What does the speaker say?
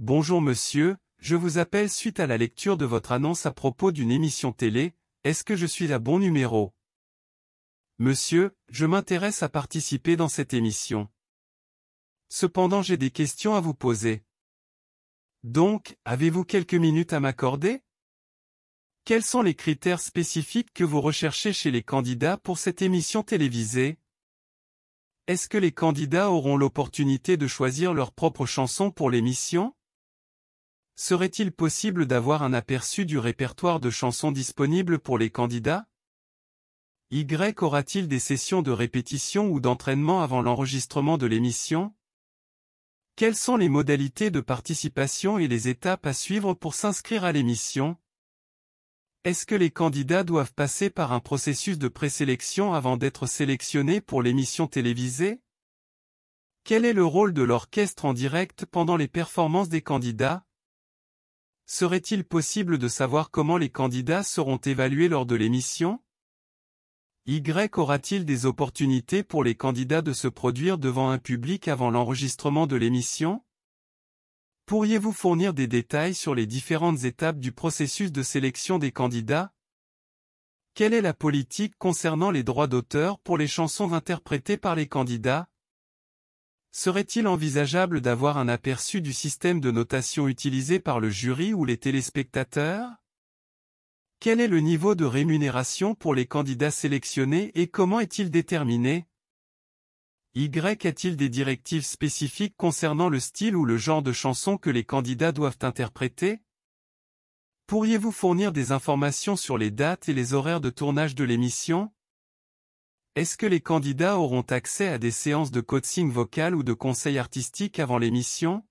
Bonjour monsieur, je vous appelle suite à la lecture de votre annonce à propos d'une émission télé, est-ce que je suis la bon numéro Monsieur, je m'intéresse à participer dans cette émission. Cependant j'ai des questions à vous poser. Donc, avez-vous quelques minutes à m'accorder Quels sont les critères spécifiques que vous recherchez chez les candidats pour cette émission télévisée Est-ce que les candidats auront l'opportunité de choisir leur propre chanson pour l'émission Serait-il possible d'avoir un aperçu du répertoire de chansons disponibles pour les candidats Y aura-t-il des sessions de répétition ou d'entraînement avant l'enregistrement de l'émission Quelles sont les modalités de participation et les étapes à suivre pour s'inscrire à l'émission Est-ce que les candidats doivent passer par un processus de présélection avant d'être sélectionnés pour l'émission télévisée Quel est le rôle de l'orchestre en direct pendant les performances des candidats Serait-il possible de savoir comment les candidats seront évalués lors de l'émission Y aura-t-il des opportunités pour les candidats de se produire devant un public avant l'enregistrement de l'émission Pourriez-vous fournir des détails sur les différentes étapes du processus de sélection des candidats Quelle est la politique concernant les droits d'auteur pour les chansons interprétées par les candidats Serait-il envisageable d'avoir un aperçu du système de notation utilisé par le jury ou les téléspectateurs Quel est le niveau de rémunération pour les candidats sélectionnés et comment est-il déterminé Y a-t-il des directives spécifiques concernant le style ou le genre de chanson que les candidats doivent interpréter Pourriez-vous fournir des informations sur les dates et les horaires de tournage de l'émission est-ce que les candidats auront accès à des séances de coaching vocal ou de conseil artistique avant l'émission